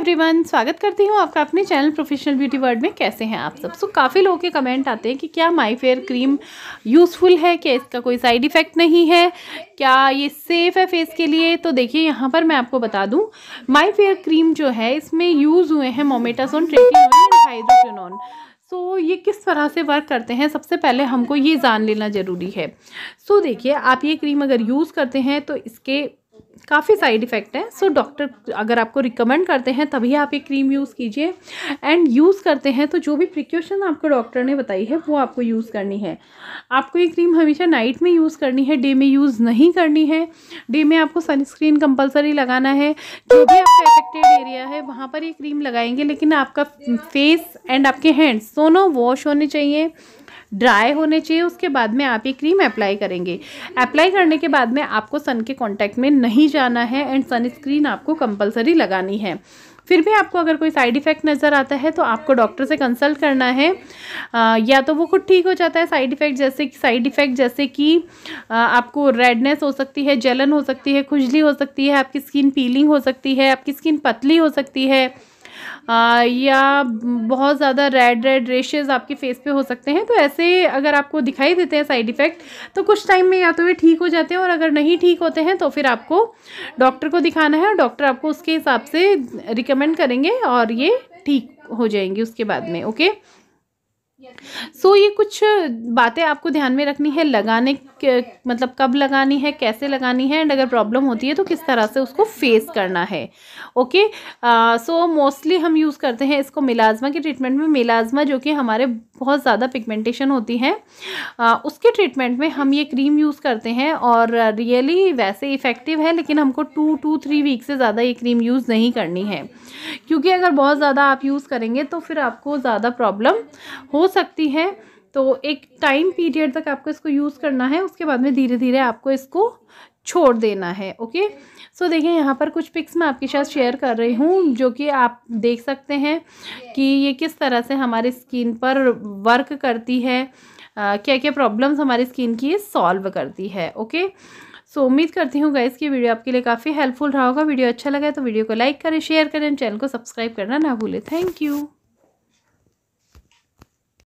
everyone स्वागत करती हूँ आपका अपने चैनल प्रोफेशनल ब्यूटी वर्ल्ड में कैसे हैं आप सब सो so, काफ़ी लोगों के कमेंट आते हैं कि क्या माई फेयर क्रीम यूज़फुल है क्या इसका कोई साइड इफ़ेक्ट नहीं है क्या ये सेफ़ है फेस के लिए तो देखिए यहाँ पर मैं आपको बता दूँ माई फेयर क्रीम जो है इसमें यूज़ हुए हैं मोमेटासोन ट्रेटिनोन सो so, ये किस तरह से वर्क करते हैं सबसे पहले हमको ये जान लेना ज़रूरी है सो so, देखिए आप ये क्रीम अगर यूज़ करते हैं तो इसके काफ़ी साइड इफ़ेक्ट हैं सो डॉक्टर अगर आपको रिकमेंड करते हैं तभी आप ये क्रीम यूज़ कीजिए एंड यूज़ करते हैं तो जो भी प्रिक्योशन आपको डॉक्टर ने बताई है वो आपको यूज़ करनी है आपको ये क्रीम हमेशा नाइट में यूज़ करनी है डे में यूज़ नहीं करनी है डे में आपको सनस्क्रीन कंपलसरी लगाना है जो भी आपका इफेक्टेड एरिया है वहाँ पर ये क्रीम लगाएंगे लेकिन आपका फेस एंड आपके हैंड्स दोनों वॉश होने चाहिए ड्राई होने चाहिए उसके बाद में आप ये क्रीम अप्लाई करेंगे अप्लाई करने के बाद में आपको सन के कॉन्टैक्ट में नहीं जाना है एंड सनस्क्रीन आपको कंपलसरी लगानी है फिर भी आपको अगर कोई साइड इफ़ेक्ट नज़र आता है तो आपको डॉक्टर से कंसल्ट करना है आ, या तो वो खुद ठीक हो जाता है साइड इफ़ेक्ट जैसे कि साइड इफ़ेक्ट जैसे कि आपको रेडनेस हो सकती है जलन हो सकती है खुजली हो सकती है आपकी स्किन पीलिंग हो सकती है आपकी स्किन पतली हो सकती है आ, या बहुत ज़्यादा रेड रेड रेशेज़ आपके फेस पे हो सकते हैं तो ऐसे अगर आपको दिखाई देते हैं साइड इफ़ेक्ट तो कुछ टाइम में या तो वे ठीक हो जाते हैं और अगर नहीं ठीक होते हैं तो फिर आपको डॉक्टर को दिखाना है और डॉक्टर आपको उसके हिसाब से रिकमेंड करेंगे और ये ठीक हो जाएंगे उसके बाद में ओके सो so, ये कुछ बातें आपको ध्यान में रखनी है लगाने मतलब कब लगानी है कैसे लगानी है एंड अगर प्रॉब्लम होती है तो किस तरह से उसको फेस करना है ओके सो मोस्टली हम यूज़ करते हैं इसको मिलाजमा के ट्रीटमेंट में मिलाजमा जो कि हमारे बहुत ज़्यादा पिगमेंटेशन होती है uh, उसके ट्रीटमेंट में हम ये क्रीम यूज़ करते हैं और रियली uh, really वैसे इफ़ेक्टिव है लेकिन हमको टू टू थ्री वीक से ज़्यादा ये क्रीम यूज़ नहीं करनी है क्योंकि अगर बहुत ज़्यादा आप यूज़ करेंगे तो फिर आपको ज़्यादा प्रॉब्लम हो सकती है तो एक टाइम पीरियड तक आपको इसको यूज़ करना है उसके बाद में धीरे धीरे आपको इसको छोड़ देना है ओके सो so, देखिए यहाँ पर कुछ पिक्स मैं आपके साथ शेयर कर रही हूँ जो कि आप देख सकते हैं कि ये किस तरह से हमारे स्किन पर वर्क करती है आ, क्या क्या प्रॉब्लम्स हमारी स्किन की सॉल्व करती है ओके सो so, उम्मीद करती हूँ गाइस कि वीडियो आपके लिए काफ़ी हेल्पफुल रहा होगा वीडियो अच्छा लगा तो वीडियो को लाइक करें शेयर करें चैनल को सब्सक्राइब करना ना भूलें थैंक यू